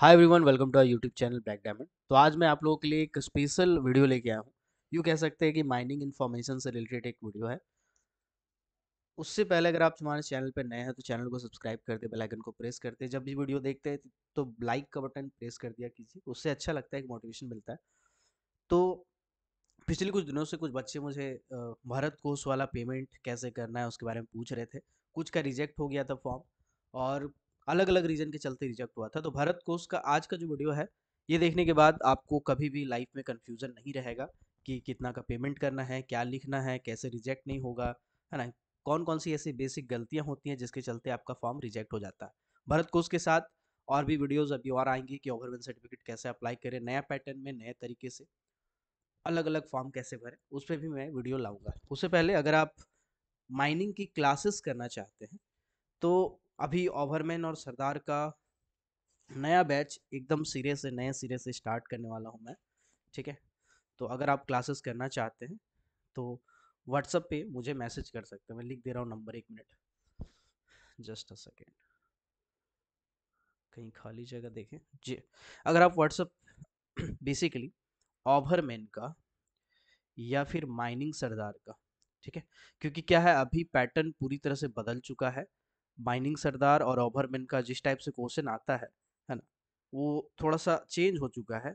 hi everyone welcome to our YouTube channel Black Diamond तो आज मैं आप लोगों के लिए एक स्पेशल वीडियो लेके आया हूँ यू कह सकते हैं कि माइनिंग इन्फॉर्मेशन से रिलेटेड एक वीडियो है उससे पहले अगर आप हमारे चैनल पर नए हैं तो चैनल को सब्सक्राइब करते बेल आइकन को प्रेस करते जब भी वीडियो देखते हैं तो लाइक का बटन प्रेस कर दिया कीजिए उससे अच्छा लगता है एक मोटिवेशन मिलता है तो पिछले कुछ दिनों से कुछ बच्चे मुझे भारत कोस वाला पेमेंट कैसे करना है उसके बारे में पूछ रहे थे कुछ का रिजेक्ट हो गया था फॉर्म और अलग अलग रीजन के चलते रिजेक्ट हुआ था तो भारत कोर्स का आज का जो वीडियो है ये देखने के बाद आपको कभी भी लाइफ में कन्फ्यूज़न नहीं रहेगा कि कितना का पेमेंट करना है क्या लिखना है कैसे रिजेक्ट नहीं होगा है ना कौन कौन सी ऐसी बेसिक गलतियाँ होती हैं जिसके चलते आपका फॉर्म रिजेक्ट हो जाता है भरत कोर्स के साथ और भी वीडियोज़ अभी और आएंगी कि ओवरवेल सर्टिफिकेट कैसे अप्लाई करें नया पैटर्न में नए तरीके से अलग अलग फॉर्म कैसे भरें उस पर भी मैं वीडियो लाऊंगा उससे पहले अगर आप माइनिंग की क्लासेस करना चाहते हैं तो अभी ओवरमैन और सरदार का नया बैच एकदम सिरे से नए सिरे से स्टार्ट करने वाला हूँ मैं ठीक है तो अगर आप क्लासेस करना चाहते हैं तो व्हाट्सएप पे मुझे मैसेज कर सकते हैं मैं लिख दे रहा हूँ नंबर एक मिनट जस्ट अ सेकेंड कहीं खाली जगह देखें जी अगर आप व्हाट्सअप बेसिकली ओवरमैन का या फिर माइनिंग सरदार का ठीक है क्योंकि क्या है अभी पैटर्न पूरी तरह से बदल चुका है माइनिंग सरदार और ओभरमैन का जिस टाइप से क्वेश्चन आता है है ना वो थोड़ा सा चेंज हो चुका है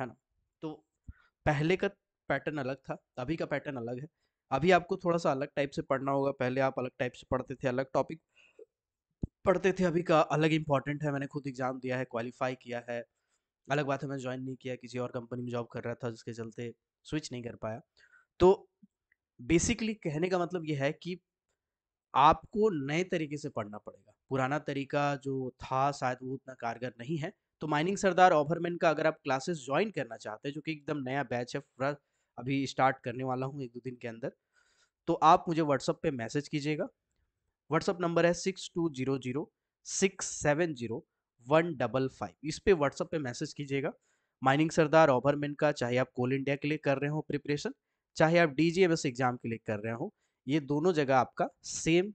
है ना तो पहले का पैटर्न अलग था अभी का पैटर्न अलग है अभी आपको थोड़ा सा अलग टाइप से पढ़ना होगा पहले आप अलग टाइप से पढ़ते थे अलग टॉपिक पढ़ते थे अभी का अलग इंपॉर्टेंट है मैंने खुद एग्ज़ाम दिया है क्वालिफाई किया है अलग बात है मैं ज्वाइन नहीं किया किसी और कंपनी में जॉब कर रहा था जिसके चलते स्विच नहीं कर पाया तो बेसिकली कहने का मतलब यह है कि आपको नए तरीके से पढ़ना पड़ेगा पुराना तरीका जो था शायद वो उतना कारगर नहीं है तो माइनिंग सरदार ओभरमैन का अगर आप क्लासेस ज्वाइन करना चाहते हैं जो कि एकदम नया बैच है अभी स्टार्ट करने वाला हूँ एक दो दिन के अंदर तो आप मुझे व्हाट्सअप पे मैसेज कीजिएगा व्हाट्सअप नंबर है six two zero zero six seven zero one double five इस पे व्हाट्सअप पे मैसेज कीजिएगा माइनिंग सरदार ओभरमैन का चाहे आप कोल इंडिया के लिए कर रहे हो प्रिपरेशन चाहे आप डी एग्ज़ाम के लिए कर रहे हो ये दोनों जगह आपका सेम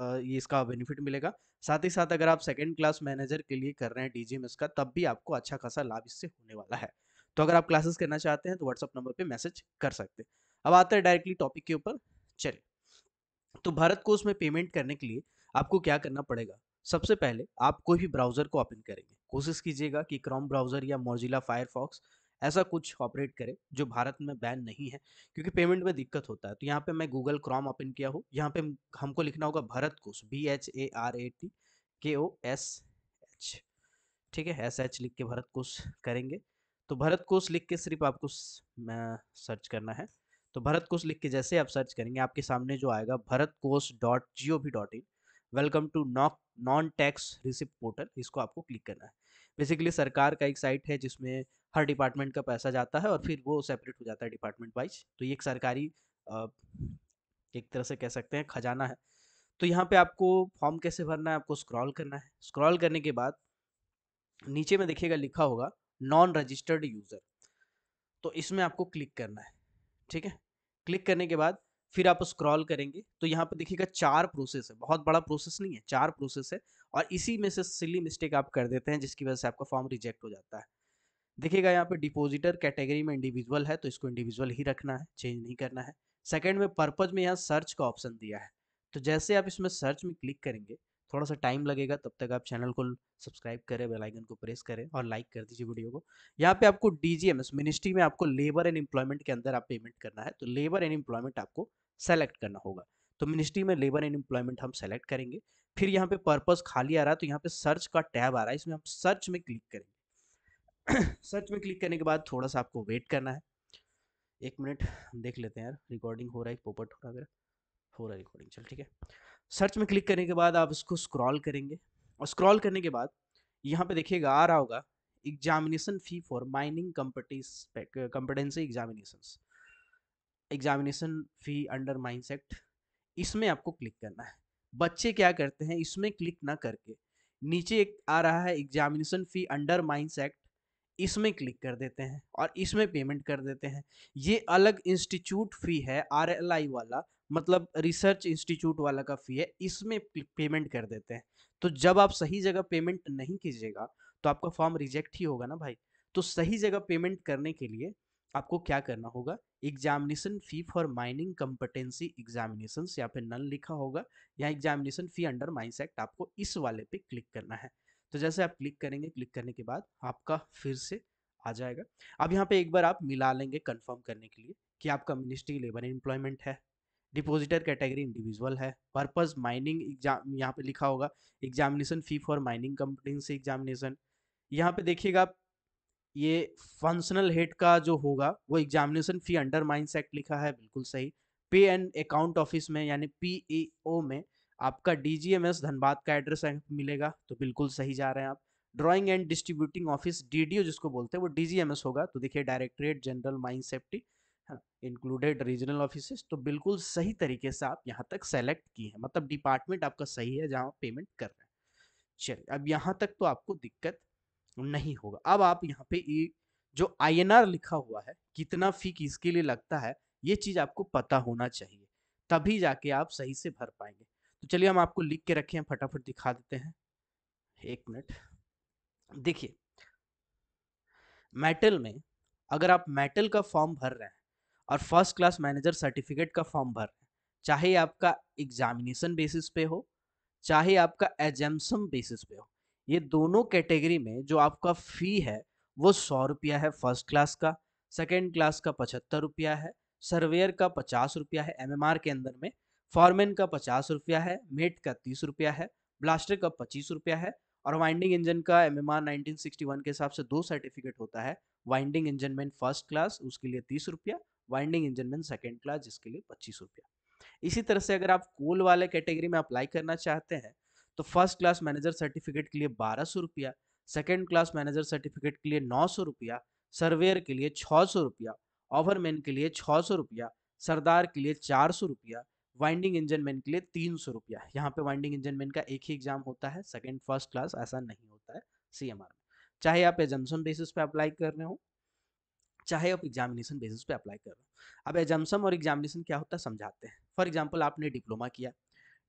ये इसका बेनिफिट मिलेगा साथ ही साथ अगर आप सेकेंड क्लास मैनेजर के लिए कर रहे हैं डी का तब भी आपको अच्छा खासा लाभ इससे होने वाला है तो अगर आप क्लासेस करना चाहते हैं तो व्हाट्सअप नंबर पे मैसेज कर सकते हैं अब आते हैं डायरेक्टली टॉपिक के ऊपर चलिए तो भारत कोष में पेमेंट करने के लिए आपको क्या करना पड़ेगा सबसे पहले आप कोई भी ब्राउजर को ओपन करेंगे कोशिश कीजिएगा कि क्रोम ब्राउजर या मोजिला फायरफॉक्स ऐसा कुछ ऑपरेट करे जो भारत में बैन नहीं है क्योंकि पेमेंट में दिक्कत होता है तो यहाँ पे मैं गूगल क्रॉम ओपन किया हूँ यहाँ पे हमको लिखना होगा Bharat Kosh B H A R A T K O S H ठीक है एस एच लिख के भारत कोश करेंगे तो भरत कोश लिख के सिर्फ आपको सर्च करना है तो भरत कोश लिख के जैसे आप सर्च करेंगे आपके सामने जो आएगा Bharat Kosh dot G O V dot in welcome to नॉक नॉन टैक्स रिसिप्ट पोर्टल इसको आपको क्लिक करना है बेसिकली सरकार का एक साइट है जिसमें हर डिपार्टमेंट का पैसा जाता है और फिर वो सेपरेट हो जाता है डिपार्टमेंट वाइज तो ये एक सरकारी एक तरह से कह सकते हैं खजाना है तो यहाँ पे आपको फॉर्म कैसे भरना है आपको स्क्रॉल करना है स्क्रॉल करने के बाद नीचे में देखिएगा लिखा होगा नॉन रजिस्टर्ड यूज़र तो इसमें आपको क्लिक करना है ठीक है क्लिक करने के बाद फिर आप स्क्रॉल करेंगे तो यहाँ पर देखिएगा चार प्रोसेस है बहुत बड़ा प्रोसेस नहीं है चार प्रोसेस है और इसी में से सिली मिस्टेक आप कर देते हैं जिसकी वजह से आपका फॉर्म रिजेक्ट हो जाता है देखिएगा यहाँ पे डिपोजिटर कैटेगरी में इंडिविजुअल है तो इसको इंडिविजुअल ही रखना है चेंज नहीं करना है सेकेंड में पर्पज में यहाँ सर्च का ऑप्शन दिया है तो जैसे आप इसमें सर्च में क्लिक करेंगे थोड़ा सा टाइम लगेगा तब तक आप चैनल को सब्सक्राइब करें बेल आइकन को प्रेस करें और लाइक कर दीजिए वीडियो को यहाँ पे आपको डीजीएमएस मिनिस्ट्री में आपको लेबर एंड एम्प्लॉयमेंट के अंदर आप पेमेंट करना है तो लेबर एंड एम्प्लॉयमेंट आपको सेलेक्ट करना होगा तो मिनिस्ट्री में लेबर एंड एम्प्लॉयमेंट हम सेलेक्ट करेंगे फिर यहाँ पे पर्पज खाली आ रहा है तो यहाँ पे सर्च का टैब आ रहा है इसमें हम सर्च में क्लिक करेंगे सर्च में क्लिक करने के बाद थोड़ा सा आपको वेट करना है एक मिनट देख लेते हैं यार रिकॉर्डिंग हो रहा है पोपट हो रहा है मेरा हो रहा है रिकॉर्डिंग चल ठीक है सर्च में क्लिक करने के बाद आप इसको स्क्रॉल करेंगे और स्क्रॉल करने के बाद यहाँ पे देखिएगा आ रहा होगा examination fee for mining competency examination examination fee under mines act इसमें आपको क्लिक करना है बच्चे क्या करते हैं इसमें क्लिक ना करके नीचे एक आ रहा है examination fee under mines act इसमें क्लिक कर देते हैं और इसमें पेमेंट कर देते हैं ये अलग इंस्टीट्यूट फी है आर वाला मतलब रिसर्च इंस्टीट्यूट वाला का फी है इसमें पेमेंट कर देते हैं तो जब आप सही जगह पेमेंट नहीं कीजिएगा तो आपका फॉर्म रिजेक्ट ही होगा ना भाई तो सही जगह पेमेंट करने के लिए आपको क्या करना होगा examination fee for mining competency examination यहाँ पे नन लिखा होगा यहाँ examination fee under mines act आपको इस वाले पे क्लिक करना है तो जैसे आप क्लिक करेंगे क्लिक करने के बाद आपका फिर से आ जाएगा अब यहाँ पे एक बार आप मिला लेंगे कन्फर्म करने के लिए कि आपका मिनिस्ट्री लेबर एम्प्लॉयमेंट है डिपोजिटर कैटेगरी इंडिविजुअल है पर्पज माइनिंग एग्जाम यहाँ पे लिखा होगा examination fee for mining competency examination यहाँ पे देखिएगा आप ये फंक्शनल हेड का जो होगा वो examination fee under mines act लिखा है बिल्कुल सही पे एंड अकाउंट ऑफिस में यानी पी e में आपका डीजीएमएस धनबाद का एड्रेस मिलेगा तो बिल्कुल सही जा रहे हैं आप drawing and distributing office O जिसको बोलते हैं वो एस होगा तो देखिए directorate general mine safety included regional office तो बिल्कुल सही तरीके से आप यहाँ तक सेलेक्ट किए हैं मतलब डिपार्टमेंट आपका सही है जहाँ पेमेंट कर रहे हैं चलिए अब यहाँ तक तो आपको दिक्कत नहीं होगा अब आप यहाँ पे जो आई लिखा हुआ है कितना फी किसके लिए लगता है ये चीज आपको पता होना चाहिए तभी जाके आप सही से भर पाएंगे तो चलिए हम आपको लिख के रखे हैं फटाफट दिखा देते हैं एक मिनट देखिए मेटल में अगर आप मेटल का फॉर्म भर रहे हैं और फर्स्ट क्लास मैनेजर सर्टिफिकेट का फॉर्म भर रहे हैं चाहे आपका एग्जामिनेशन बेसिस पे हो चाहे आपका एजेंसम बेसिस पे हो ये दोनों कैटेगरी में जो आपका फ़ी है वो सौ रुपया है फर्स्ट क्लास का सेकेंड क्लास का पचहत्तर रुपया है सर्वेयर का पचास रुपया है एम के अंदर में फॉरमेन का पचास रुपया है मेट का तीस रुपया है ब्लास्टर का पच्चीस रुपया है और वाइंडिंग इंजन का M M R nineteen sixty one के हिसाब से दो सर्टिफिकेट होता है वाइंडिंग इंजन में फर्स्ट क्लास उसके लिए तीस रुपया वाइंडिंग इंजन में सेकेंड क्लास जिसके लिए पच्चीस रुपया इसी तरह से अगर आप कोल वाले कैटेगरी में अप्लाई करना चाहते हैं तो फर्स्ट क्लास मैनेजर सर्टिफिकेट के लिए बारह सौ रुपया सेकेंड क्लास मैनेजर सर्टिफिकेट के लिए नौ सौ रुपया सर्वेयर के लिए छः सौ रुपया ओवरमैन के लिए छः सौ रुपया सरदार के लिए चार सौ रुपया वाइंडिंग इंजन मैन के लिए तीन सौ रुपया यहाँ पे वाइंडिंग इंजन मैन का एक ही एग्जाम होता है सेकेंड फर्स्ट क्लास ऐसा नहीं होता है सी में चाहे आप एजम्सन बेसिस पे अप्लाई कर रहे हो चाहे आप एग्जामिनेशन बेसिस पे अप्लाई कर रहे हो अब एजम्सन और एग्जामिनेशन क्या होता है समझाते हैं फॉर एग्जाम्पल आपने डिप्लोमा किया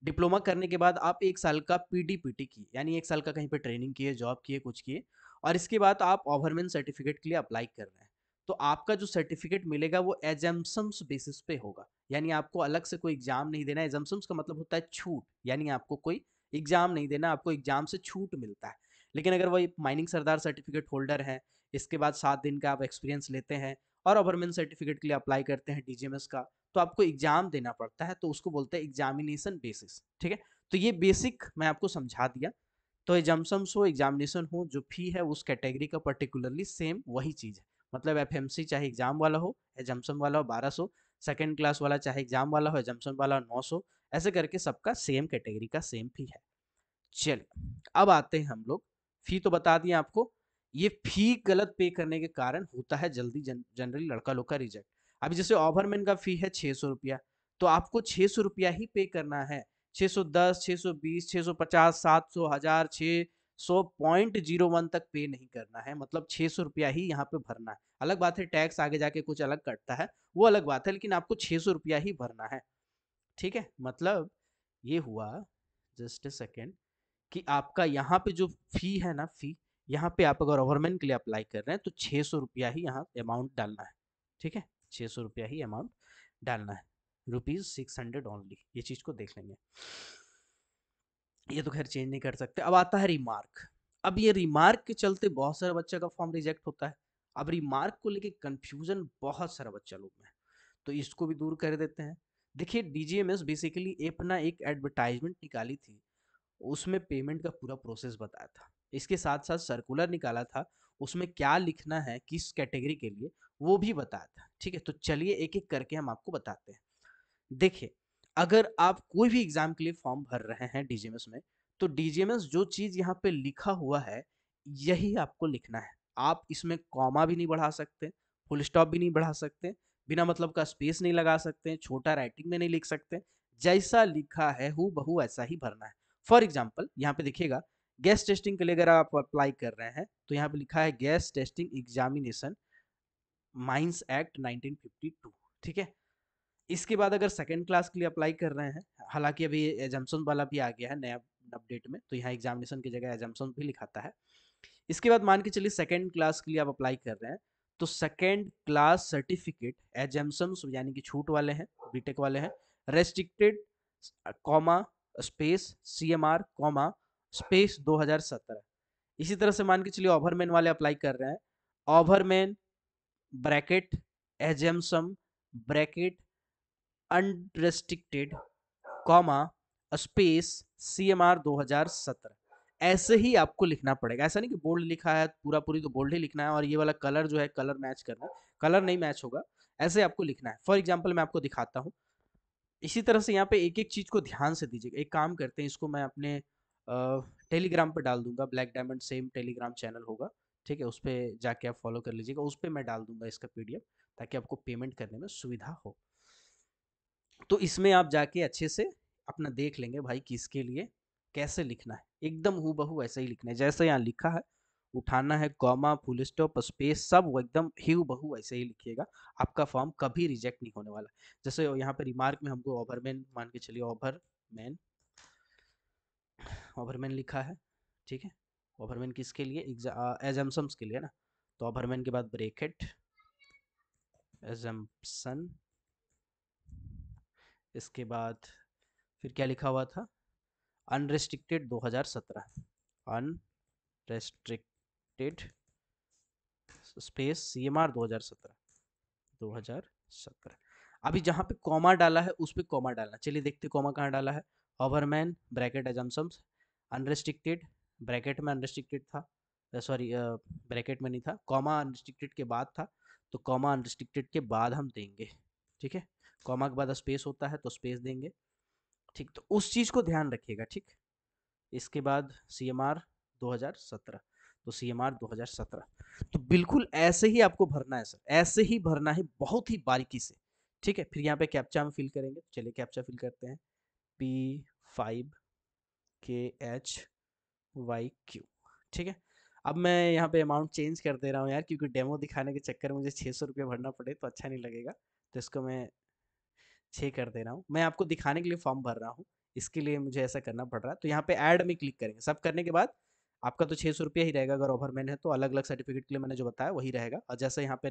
डिप्लोमा करने के बाद आप एक साल का पी पी डी टी की यानी एक साल का कहीं पर ट्रेनिंग किए जॉब किए कुछ किए और इसके बाद आप ऑफरमेन सर्टिफिकेट के लिए अप्लाई कर रहे हैं तो आपका जो सर्टिफिकेट मिलेगा वो एजम्सम्स बेसिस पे होगा यानी आपको अलग से कोई एग्जाम नहीं देना एजम्सम्स का मतलब होता है छूट यानी आपको कोई एग्जाम नहीं देना आपको एग्जाम से छूट मिलता है लेकिन अगर वही माइनिंग सरदार सर्टिफिकेट होल्डर हैं इसके बाद सात दिन का आप एक्सपीरियंस लेते हैं और ओवरमैन सर्टिफिकेट के लिए अप्लाई करते हैं डी का तो आपको एग्जाम देना पड़ता है तो उसको बोलते हैं एग्जामिनेशन बेसिस ठीक है तो ये बेसिक मैं आपको समझा दिया तो एग्जाम्सम्स हो एग्जामिनेशन हो जो फी है उस कैटेगरी का पर्टिकुलरली सेम वही चीज़ है मतलब एफ चाहे एग्जाम वाला हो एग्जाम्सन वाला हो बारह सौ सेकेंड क्लास वाला चाहे एग्जाम वाला हो एग्जाम्सन वाला नौ सौ ऐसे करके सबका सेम कैटेगरी का सेम फी है चलिए अब आते हैं हम लोग फी तो बता दिए आपको ये फी गलत पे करने के कारण होता है जल्दी जन, जनरली लड़का लोग का रिजेक्ट अभी जैसे ओवरमेन का फी है छः सौ रुपया तो आपको छः सौ रुपया ही पे करना है छः सौ दस छः सौ बीस छः सौ पचास सात सौ हज़ार छ सौ पॉइंट जीरो वन तक पे नहीं करना है मतलब छः सौ रुपया ही यहाँ पे भरना है अलग बात है टैक्स आगे जाके कुछ अलग कटता है वो अलग बात है लेकिन आपको छः सौ रुपया ही भरना है ठीक है मतलब ये हुआ जस्ट अ सेकेंड कि आपका यहाँ पे जो फी है ना फी यहाँ पे आप अगर गवर्नमेंट के लिए अप्लाई कर रहे हैं तो छः सौ रुपया ही यहाँ अमाउंट डालना है ठीक है छः सौ रुपया ही अमाउंट डालना है रुपीज़ सिक्स हंड्रेड ओनली ये चीज़ को देख लेंगे ये तो खैर चेंज नहीं कर सकते अब आता है रिमार्क अब ये रिमार्क के चलते बहुत सारे बच्चे का फॉर्म रिजेक्ट होता है अब रिमार्क को लेके कंफ्यूजन बहुत सारा बच्चा लोग में तो इसको भी दूर कर देते हैं देखिए डीजीएमएस बेसिकली अपना एक एडवर्टाइजमेंट निकाली थी उसमें पेमेंट का पूरा प्रोसेस बताया था इसके साथ साथ सर्कुलर निकाला था उसमें क्या लिखना है किस कैटेगरी के लिए वो भी बताया था ठीक है तो चलिए एक एक करके हम आपको बताते हैं देखिए अगर आप कोई भी एग्जाम के लिए फॉर्म भर रहे हैं डीजीएमएस में तो डीजीएमएस जो चीज यहाँ पे लिखा हुआ है यही आपको लिखना है आप इसमें कॉमा भी नहीं बढ़ा सकते फुल स्टॉप भी नहीं बढ़ा सकते बिना मतलब का स्पेस नहीं लगा सकते छोटा राइटिंग में नहीं लिख सकते जैसा लिखा है हु बहु ऐसा ही भरना है फॉर एग्जाम्पल यहाँ पे देखिएगा गैस टेस्टिंग के लिए अगर आप अप्लाई कर रहे हैं तो यहाँ पे लिखा है gas testing examination mines act 1952 ठीक है इसके बाद अगर सेकेंड क्लास के लिए अप्लाई कर रहे हैं हालांकि अभी एजम्सन वाला भी आ गया है नया अपडेट में तो यहाँ एग्जामिनेशन की जगह एजम्सन भी लिखाता है इसके बाद मान के चलिए सेकेंड क्लास के लिए आप अप्लाई कर रहे हैं तो सेकेंड क्लास सर्टिफिकेट एजम्सन यानी कि छूट वाले हैं बीटेक वाले हैं restricted comma space C M R comma space सत्रह इसी तरह से मान के चलिए ओवरमैन वाले अप्लाई कर रहे हैं ओवरमैन ब्रैकेट एजम्सम bracket unrestricted comma space C M R दो हजार सत्रह ऐसे ही आपको लिखना पड़ेगा ऐसा नहीं कि बोल्ड लिखा है पूरा पूरी तो बोल्ड ही लिखना है और ये वाला कलर जो है कलर मैच करना है कलर नहीं मैच होगा ऐसे आपको लिखना है फॉर एग्जाम्पल मैं आपको दिखाता हूँ इसी तरह से यहाँ पे एक एक चीज़ को ध्यान से दीजिएगा एक काम करते हैं इसको मैं अपने टेलीग्राम पर डाल दूंगा Black Diamond same Telegram channel होगा ठीक है उस पर जाके आप फॉलो कर लीजिएगा उस पर मैं डाल दूंगा इसका पी ताकि आपको पेमेंट करने में सुविधा हो तो इसमें आप जाके अच्छे से अपना देख लेंगे भाई किसके लिए कैसे लिखना है एकदम हु बहू ऐसे ही लिखना है जैसे यहाँ लिखा है उठाना है कॉमा फुल स्टॉप स्पेस सब वो एकदम हीव बहू ऐसे ही लिखिएगा आपका फॉर्म कभी रिजेक्ट नहीं होने वाला जैसे यहाँ पे रिमार्क में हमको ओवरमैन मान के चलिए ओवरमैन ओवरमैन लिखा है ठीक है ऑफरमैन किसके लिए एजम्पसम्स के लिए ना तो ऑफरमैन के बाद ब्रेकेट एजम्सन इसके बाद फिर क्या लिखा हुआ था unrestricted 2017 unrestricted space C M R दो हजार सत्रह दो हजार सत्रह अभी जहाँ पे कॉमा डाला है उस पर कॉमा डालना चलिए देखते कॉमा कहाँ डाला है ओवरमैन ब्रैकेट एजम्पम्स अनरेस्ट्रिक्टेड ब्रैकेट में अनरिस्ट्रिक्टेड था सॉरी ब्रैकेट में नहीं था कॉमा अनरिस्ट्रिक्टेड के बाद था तो कॉमा अनरिस्ट्रिक्टेड के बाद हम देंगे ठीक है कॉमा के बाद स्पेस होता है तो स्पेस देंगे ठीक तो उस चीज़ को ध्यान रखिएगा ठीक इसके बाद सी एम आर दो हज़ार सत्रह तो सी एम आर दो हज़ार सत्रह तो बिल्कुल ऐसे ही आपको भरना है सर ऐसे ही भरना है बहुत ही बारीकी से ठीक है फिर यहाँ पे कैप्चा हम फिल करेंगे चलिए कैप्चा फिल करते हैं P five K H Y Q ठीक है अब मैं यहाँ पे अमाउंट चेंज कर दे रहा हूँ यार क्योंकि डेमो दिखाने के चक्कर मुझे छः सौ रुपये भरना पड़े तो अच्छा नहीं लगेगा तो इसको मैं छः कर दे रहा हूँ मैं आपको दिखाने के लिए फॉर्म भर रहा हूँ इसके लिए मुझे ऐसा करना पड़ रहा है तो यहाँ पे ऐड में क्लिक करेंगे सब करने के बाद आपका तो छः सौ रुपया ही रहेगा अगर ओवरमैन है तो अलग अलग सर्टिफिकेट के लिए मैंने जो बताया वही रहेगा और जैसे यहाँ पे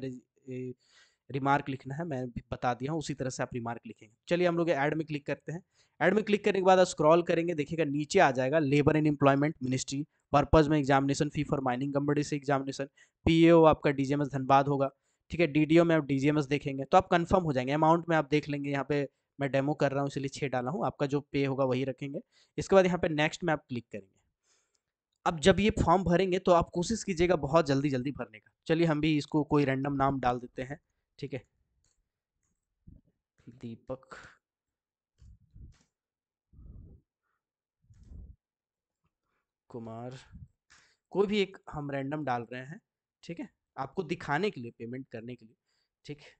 रिमार्क लिखना है मैं भी बता दिया हूँ उसी तरह से आप रिमार्क लिखेंगे चलिए हम लोग ऐड में क्लिक करते हैं ऐड में क्लिक करने के बाद आप स्क्रॉल करेंगे देखिएगा नीचे आ जाएगा labour and employment ministry purpose में examination fee for mining company से एग्जामिनेशन पी आपका डी धनबाद होगा ठीक है डी में आप डी देखेंगे तो आप कन्फर्म हो जाएंगे अमाउंट में आप देख लेंगे यहाँ पे मैं डेमो कर रहा हूँ इसलिए छः डाला हूँ आपका जो पे होगा वही रखेंगे इसके बाद यहाँ पे नेक्स्ट में आप क्लिक करेंगे अब जब ये फॉर्म भरेंगे तो आप कोशिश कीजिएगा बहुत जल्दी जल्दी भरने का चलिए हम भी इसको कोई रैंडम नाम डाल देते हैं ठीक है दीपक कुमार कोई भी एक हम रैंडम डाल रहे हैं ठीक है आपको दिखाने के लिए पेमेंट करने के लिए ठीक है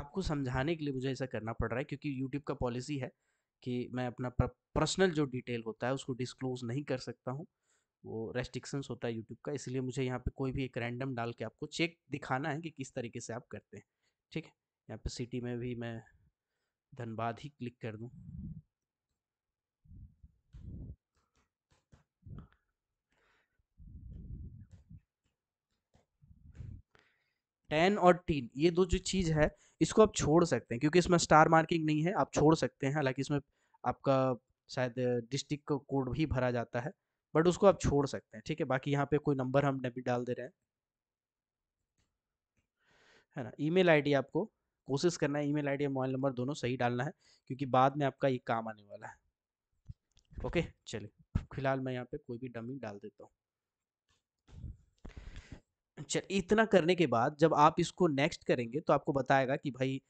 आपको समझाने के लिए मुझे ऐसा करना पड़ रहा है क्योंकि यूट्यूब का पॉलिसी है कि मैं अपना पर्सनल जो डिटेल होता है उसको डिस्क्लोज नहीं कर सकता हूँ वो रेस्ट्रिक्शंस होता है यूट्यूब का इसलिए मुझे यहाँ पे कोई भी एक रैंडम डाल के आपको चेक दिखाना है कि किस तरीके से आप करते हैं ठीक है यहाँ पे सिटी में भी मैं धनबाद ही क्लिक कर दूँ टेन और टीन ये दो जो चीज़ है इसको आप छोड़ सकते हैं क्योंकि इसमें स्टार मार्किंग नहीं है आप छोड़ सकते हैं हालांकि इसमें आपका शायद डिस्ट्रिक्ट का कोड भी भरा जाता है बट उसको आप छोड़ सकते हैं ठीक है बाकी यहाँ पे कोई नंबर हम भी डाल दे रहे हैं है ना ईमेल आईडी आपको कोशिश करना है ईमेल आईडी और मोबाइल नंबर दोनों सही डालना है क्योंकि बाद में आपका ये काम आने वाला है ओके चलिए फिलहाल मैं यहाँ पे कोई भी डमी डाल देता हूँ पिक्चर इतना करने के बाद जब आप इसको नेक्स्ट करेंगे तो आपको बताएगा कि भाई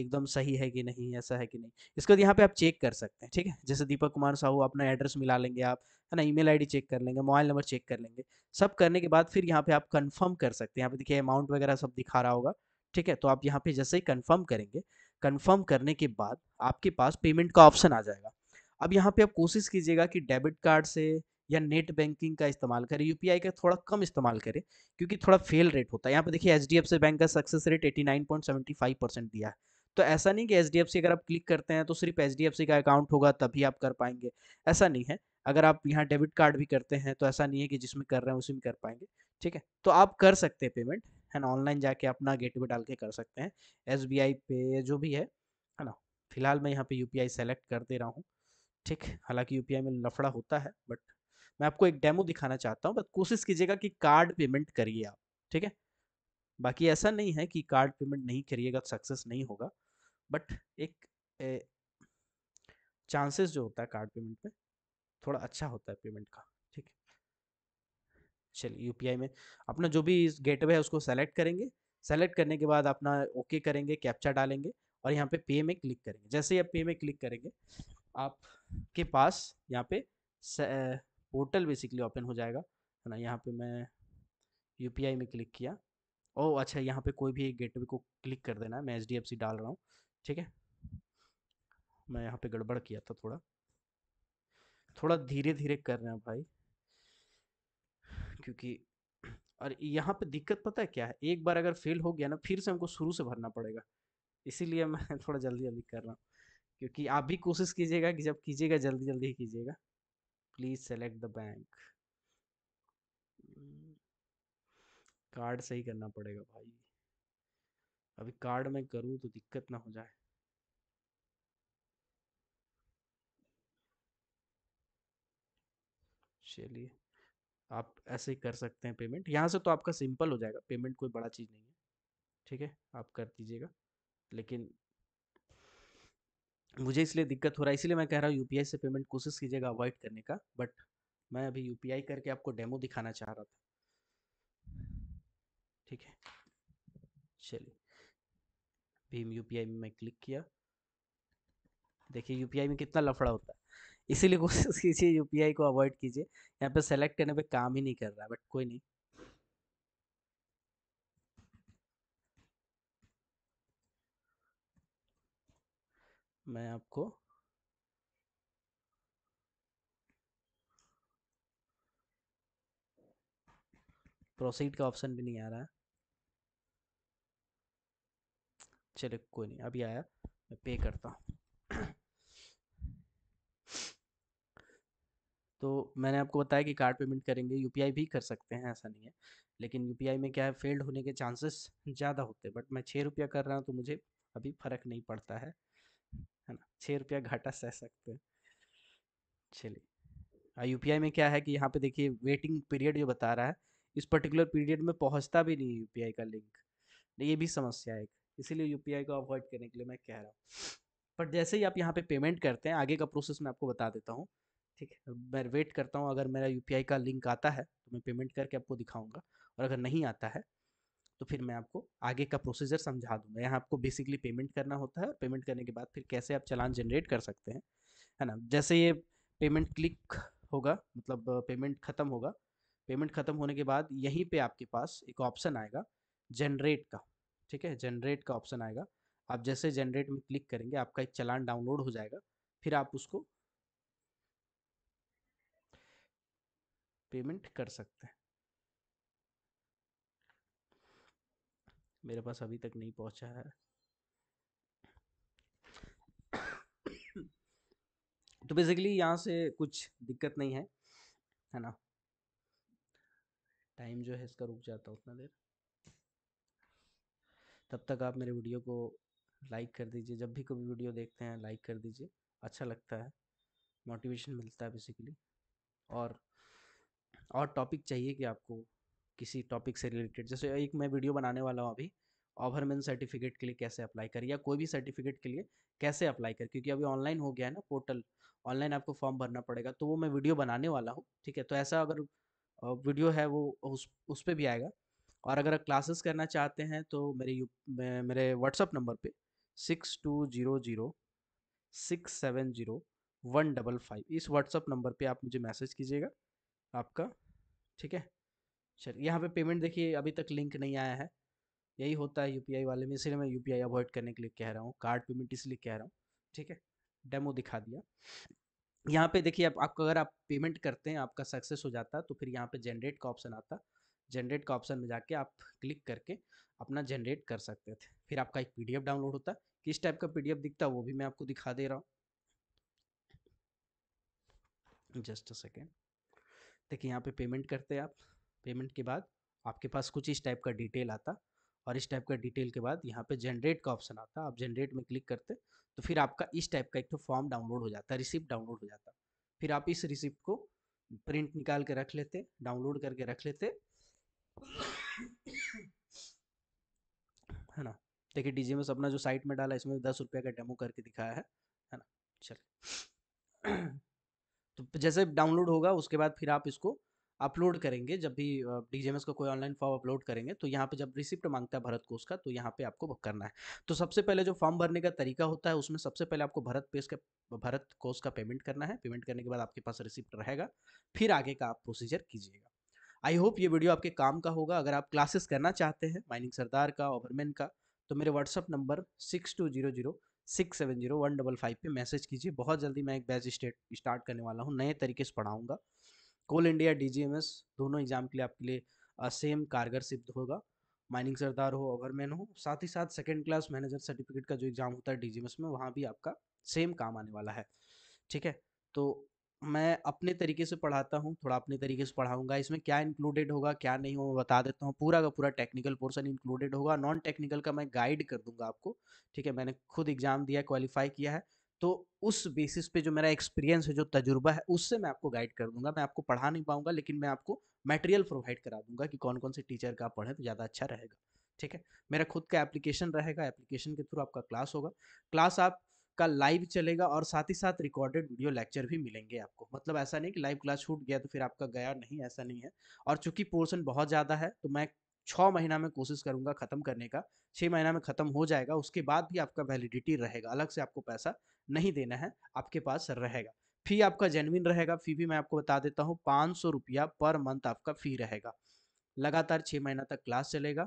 एकदम सही है कि नहीं ऐसा है कि नहीं इसके बाद यहाँ पे आप चेक कर सकते हैं ठीक है जैसे दीपक कुमार साहू अपना एड्रेस मिला लेंगे आप है ना ईमेल आईडी चेक कर लेंगे मोबाइल नंबर चेक कर लेंगे सब करने के बाद फिर यहाँ पे आप कंफर्म कर सकते हैं यहाँ पे देखिए अमाउंट वगैरह सब दिखा रहा होगा ठीक है तो आप यहाँ पे जैसे ही कन्फर्म करेंगे कन्फर्म करने के बाद आपके पास पेमेंट का ऑप्शन आ जाएगा अब यहाँ पे आप कोशिश कीजिएगा कि डेबिट कार्ड से या नेट बैंकिंग का इस्तेमाल करें यूपीआई का थोड़ा कम इस्तेमाल करें क्योंकि थोड़ा फेल रेट होता है यहाँ पर देखिए एच बैंक का सक्सेस रेट एटी परसेंट दिया है तो ऐसा नहीं कि एच अगर आप क्लिक करते हैं तो सिर्फ एच का अकाउंट होगा तभी आप कर पाएंगे ऐसा नहीं है अगर आप यहाँ डेबिट कार्ड भी करते हैं तो ऐसा नहीं है कि जिसमें कर रहे हैं उसी में कर पाएंगे ठीक है तो आप कर सकते हैं पेमेंट है ना ऑनलाइन जाके अपना गेट वे डाल के कर सकते हैं एस पे जो भी है है ना फिलहाल मैं यहाँ पे यू सेलेक्ट कर दे रहा हूँ ठीक हालांकि यू में लफड़ा होता है बट मैं आपको एक डेमो दिखाना चाहता हूँ बस कोशिश कीजिएगा कि कार्ड पेमेंट करिए आप ठीक है बाकी ऐसा नहीं है कि कार्ड पेमेंट नहीं करिएगा तो सक्सेस नहीं होगा बट एक ए, चांसेस जो होता है कार्ड पेमेंट में थोड़ा अच्छा होता है पेमेंट का ठीक है चलिए यूपीआई में अपना जो भी गेटवे है उसको सेलेक्ट करेंगे सेलेक्ट करने के बाद अपना ओके करेंगे कैप्चा डालेंगे और यहाँ पे पे में क्लिक करेंगे जैसे ही आप पे में क्लिक करेंगे आपके पास यहाँ पे पोर्टल बेसिकली ओपन हो जाएगा है ना यहाँ पे मैं यू में क्लिक किया ओ अच्छा यहाँ पे कोई भी एक गेटवे को क्लिक कर देना है मैं एच डाल रहा हूँ ठीक है मैं यहाँ पे गड़बड़ किया था थोड़ा थोड़ा धीरे धीरे कर रहे हैं भाई क्योंकि और यहाँ पे दिक्कत पता है क्या है एक बार अगर फेल हो गया ना फिर से हमको शुरू से भरना पड़ेगा इसीलिए मैं थोड़ा जल्दी जल्दी कर रहा हूँ क्योंकि आप भी कोशिश कीजिएगा कि जब कीजिएगा जल्दी जल्दी ही कीजिएगा please select the bank card सही करना पड़ेगा भाई अभी कार्ड में करूं तो दिक्कत ना हो जाए चलिए आप ऐसे ही कर सकते हैं पेमेंट यहाँ से तो आपका सिंपल हो जाएगा पेमेंट कोई बड़ा चीज़ नहीं है ठीक है आप कर दीजिएगा लेकिन मुझे इसलिए दिक्कत हो रहा है इसलिए मैं कह रहा हूँ यूपीआई से पेमेंट कोशिश कीजिएगा अवॉइड करने का बट मैं अभी यूपीआई करके आपको डेमो दिखाना चाह रहा था ठीक है चलिए भीम यूपीआई में मैं क्लिक किया देखिए यूपीआई में कितना लफड़ा होता है इसीलिए कोशिश कीजिए यूपीआई को अवॉइड कीजिए यहाँ पे सेलेक्ट करने पे काम ही नहीं कर रहा बट कोई नहीं मैं आपको प्रोसीड का ऑप्शन भी नहीं आ रहा है चलो कोई नहीं अभी आया मैं पे करता हूँ तो मैंने आपको बताया कि कार्ड पेमेंट करेंगे यूपीआई भी कर सकते हैं ऐसा नहीं है लेकिन यूपीआई में क्या है फेल्ड होने के चांसेस ज़्यादा होते हैं बट मैं छः रुपया कर रहा हूँ तो मुझे अभी फ़र्क नहीं पड़ता है है ना छः रुपया घाटा सह सकते हैं चलिए यूपीआई में क्या है कि यहाँ पे देखिए वेटिंग पीरियड जो बता रहा है इस पर्टिकुलर पीरियड में पहुँचता भी नहीं यू का लिंक ये भी समस्या है इसीलिए यू को अवॉइड करने के लिए मैं कह रहा हूँ बट जैसे ही आप यहाँ पे पेमेंट करते हैं आगे का प्रोसेस मैं आपको बता देता हूँ ठीक है मैं वेट करता हूँ अगर मेरा यू का लिंक आता है तो मैं पेमेंट करके आपको दिखाऊँगा और अगर नहीं आता है तो फिर मैं आपको आगे का प्रोसीजर समझा दूंगा यहाँ आपको बेसिकली पेमेंट करना होता है पेमेंट करने के बाद फिर कैसे आप चलान जनरेट कर सकते हैं है ना जैसे ये पेमेंट क्लिक होगा मतलब पेमेंट ख़त्म होगा पेमेंट ख़त्म होने के बाद यहीं पे आपके पास एक ऑप्शन आएगा जनरेट का ठीक है जनरेट का ऑप्शन आएगा आप जैसे जनरेट में क्लिक करेंगे आपका एक चलान डाउनलोड हो जाएगा फिर आप उसको पेमेंट कर सकते हैं मेरे पास अभी तक नहीं पहुंचा है तो बेसिकली यहाँ से कुछ दिक्कत नहीं है है ना टाइम जो है इसका रुक जाता है उतना देर तब तक आप मेरे वीडियो को लाइक कर दीजिए जब भी कभी वीडियो देखते हैं लाइक कर दीजिए अच्छा लगता है मोटिवेशन मिलता है बेसिकली और और टॉपिक चाहिए कि आपको किसी टॉपिक से रिलेटेड जैसे एक मैं वीडियो बनाने वाला हूँ अभी ऑभरमैन सर्टिफिकेट के लिए कैसे अप्लाई करें या कोई भी सर्टिफिकेट के लिए कैसे अप्लाई करें क्योंकि अभी ऑनलाइन हो गया है ना पोर्टल ऑनलाइन आपको फॉर्म भरना पड़ेगा तो वो मैं वीडियो बनाने वाला हूँ ठीक है तो ऐसा अगर वीडियो है वो उस उस पर भी आएगा और अगर आप क्लासेस करना चाहते हैं तो मेरे यू मेरे व्हाट्सअप नंबर पे six two zero zero six seven zero one double five इस व्हाट्सअप नंबर पे आप मुझे मैसेज कीजिएगा आपका ठीक है चलिए यहाँ पे पेमेंट देखिए अभी तक लिंक नहीं आया है यही होता है यूपीआई वाले में इसलिए मैं यूपीआई अवॉइड करने के लिए कह रहा हूँ कार्ड पेमेंट इसलिए कह रहा हूँ ठीक है डेमो दिखा दिया यहाँ पे देखिए आप आपको अगर आप पेमेंट करते हैं आपका सक्सेस हो जाता तो फिर यहाँ पे जनरेट का ऑप्शन आता जनरेट का ऑप्शन में जाके आप क्लिक करके अपना जनरेट कर सकते थे फिर आपका एक पीडीएफ डाउनलोड होता किस टाइप का पीडीएफ दिखता वो भी मैं आपको दिखा दे रहा हूँ जस्ट अ सेकेंड देखिए यहाँ पे पेमेंट करते हैं आप पेमेंट के बाद आपके पास कुछ इस टाइप का डिटेल आता और इस टाइप का डिटेल के बाद यहाँ पे जनरेट का ऑप्शन आता आप जनरेट में क्लिक करते तो फिर आपका इस टाइप का एक तो फॉर्म डाउनलोड हो जाता रिसिप्ट डाउनलोड हो जाता फिर आप इस रिसिप्ट को प्रिंट निकाल के रख लेते डाउनलोड करके रख लेते है ना देखिए डीजी में अपना जो साइट में डाला इसमें दस रुपये का डेमो करके दिखाया है है ना चलिए तो जैसे डाउनलोड होगा उसके बाद फिर आप इसको अपलोड करेंगे जब भी डीजीएमएस का कोई ऑनलाइन फॉर्म अपलोड करेंगे तो यहाँ पे जब रिसिप्ट मांगता है भरत कोष का तो यहाँ पे आपको करना है तो सबसे पहले जो फॉर्म भरने का तरीका होता है उसमें सबसे पहले आपको भरत पेस का भरत कोष का पेमेंट करना है पेमेंट करने के बाद आपके पास रिसिप्ट रहेगा फिर आगे का आप प्रोसीजर कीजिएगा आई होप ये वीडियो आपके काम का होगा अगर आप क्लासेस करना चाहते हैं माइनिंग सरदार का ओवरमैन का तो मेरे WhatsApp number six two zero zero six seven zero one double five पर मैसेज कीजिए बहुत जल्दी मैं एक बैच स्टेट स्टार्ट करने वाला हूँ नए तरीके से पढ़ाऊँगा कोल इंडिया डीजीएमएस दोनों एग्जाम के लिए आपके लिए सेम कारगर सिद्ध होगा माइनिंग सरदार हो ओवरमैन हो साथ ही साथ सेकेंड क्लास मैनेजर सर्टिफिकेट का जो एग्जाम होता है डीजीएमएस में वहाँ भी आपका सेम काम आने वाला है ठीक है तो मैं अपने तरीके से पढ़ाता हूँ थोड़ा अपने तरीके से पढ़ाऊंगा इसमें क्या इंक्लूडेड होगा क्या नहीं होगा बता देता हूँ पूरा का पूरा टेक्निकल पोर्सन इंक्लूडेड होगा नॉन टेक्निकल का मैं गाइड कर दूंगा आपको ठीक है मैंने खुद एग्जाम दिया क्वालिफाई किया है तो उस बेसिस पे जो मेरा एक्सपीरियंस है जो तजुर्बा है उससे मैं आपको गाइड कर दूंगा मैं आपको पढ़ा नहीं पाऊंगा लेकिन मैं आपको मटेरियल प्रोवाइड करा दूंगा कि कौन कौन से टीचर का पढ़ें तो ज़्यादा अच्छा रहेगा ठीक है मेरा खुद का एप्लीकेशन रहेगा एप्लीकेशन के थ्रू आपका क्लास होगा क्लास आपका लाइव चलेगा और साथ ही साथ रिकॉर्डेड वीडियो लेक्चर भी मिलेंगे आपको मतलब ऐसा नहीं कि लाइव क्लास छूट गया तो फिर आपका गया नहीं ऐसा नहीं है और चूंकि पोर्सन बहुत ज़्यादा है तो मैं छः महीना में कोशिश करूंगा ख़त्म करने का छः महीना में ख़त्म हो जाएगा उसके बाद भी आपका वैलिडिटी रहेगा अलग से आपको पैसा नहीं देना है आपके पास रहेगा फ़ी आपका जेनविन रहेगा फ़ी भी मैं आपको बता देता हूँ पाँच सौ रुपया पर मंथ आपका फ़ी रहेगा लगातार छः महीना तक क्लास चलेगा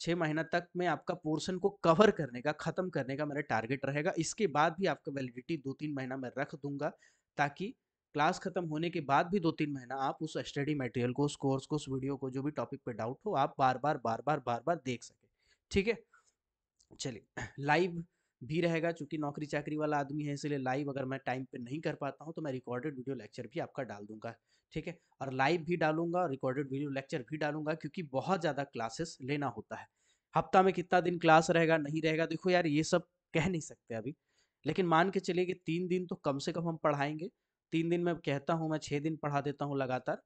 छः महीना तक में आपका पोर्शन को कवर करने का ख़त्म करने का मेरा टारगेट रहेगा इसके बाद भी आपका वैलिडिटी दो तीन महीना में रख दूंगा ताकि क्लास खत्म होने के बाद भी दो तीन महीना आप उस स्टडी मटेरियल को उस कोर्स को उस वीडियो को जो भी टॉपिक पे डाउट हो आप बार बार बार बार बार बार देख सके ठीक है चलिए लाइव भी रहेगा चूंकि नौकरी चाकरी वाला आदमी है इसलिए लाइव अगर मैं टाइम पे नहीं कर पाता हूँ तो मैं रिकॉर्डेड वीडियो लेक्चर भी आपका डाल दूंगा ठीक है और लाइव भी डालूंगा रिकॉर्डेड वीडियो लेक्चर भी डालूंगा क्योंकि बहुत ज़्यादा क्लासेस लेना होता है हफ्ता में कितना दिन क्लास रहेगा नहीं रहेगा देखो यार ये सब कह नहीं सकते अभी लेकिन मान के चलिए कि तीन दिन तो कम से कम हम पढ़ाएंगे तीन दिन में कहता हूँ मैं छः दिन पढ़ा देता हूँ लगातार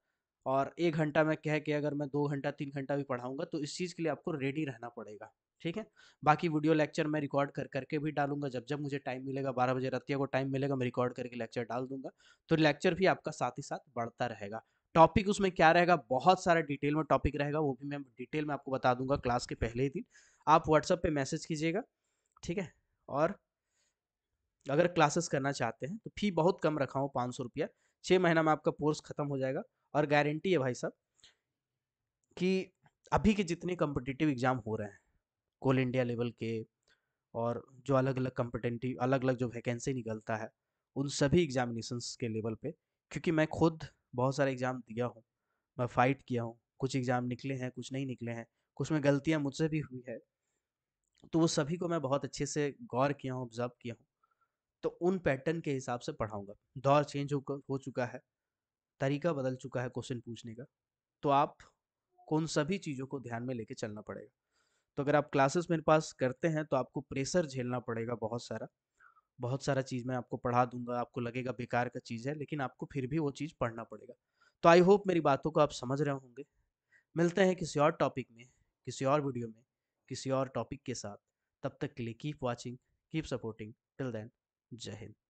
और एक घंटा मैं कह के अगर मैं दो घंटा तीन घंटा भी पढ़ाऊँगा तो इस चीज़ के लिए आपको रेडी रहना पड़ेगा ठीक है बाकी वीडियो लेक्चर मैं रिकॉर्ड कर करके भी डालूंगा जब जब मुझे टाइम मिलेगा बारह बजे रतिया को टाइम मिलेगा मैं रिकॉर्ड करके लेक्चर डाल दूंगा तो लेक्चर भी आपका साथ ही साथ बढ़ता रहेगा टॉपिक उसमें क्या रहेगा बहुत सारा डिटेल में टॉपिक रहेगा वो भी मैं डिटेल में आपको बता दूंगा क्लास के पहले ही दिन आप व्हाट्सअप पे मैसेज कीजिएगा ठीक है और अगर क्लासेस करना चाहते हैं तो फी बहुत कम रखा हूँ पाँच सौ रुपया छः महीना में आपका कोर्स खत्म हो जाएगा और गारंटी है भाई साहब कि अभी के जितने कम्पिटिटिव एग्ज़ाम हो रहे हैं कोल इंडिया लेवल के और जो अलग अलग कम्पिटेटिव अलग अलग जो वैकेंसी निकलता है उन सभी एग्जामिनेशंस के लेवल पे क्योंकि मैं खुद बहुत सारे एग्ज़ाम दिया हूँ मैं फ़ाइट किया हूँ कुछ एग्ज़ाम निकले हैं कुछ नहीं निकले हैं कुछ में गलतियाँ मुझसे भी हुई है तो वो सभी को मैं बहुत अच्छे से गौर किया हूँ ऑब्ज़र्व किया हूँ तो उन पैटर्न के हिसाब से पढ़ाऊँगा दौर चेंज हो हो चुका है तरीका बदल चुका है क्वेश्चन पूछने का तो आप को उन सभी चीज़ों को ध्यान में लेके चलना पड़ेगा तो अगर आप क्लासेस मेरे पास करते हैं तो आपको प्रेशर झेलना पड़ेगा बहुत सारा बहुत सारा चीज़ मैं आपको पढ़ा दूंगा आपको लगेगा बेकार का चीज़ है लेकिन आपको फिर भी वो चीज़ पढ़ना पड़ेगा तो आई होप मेरी बातों को आप समझ रहे होंगे मिलते हैं किसी और टॉपिक में किसी और वीडियो में किसी और टॉपिक के साथ तब तक के लिए keep watching keep supporting till then جاهد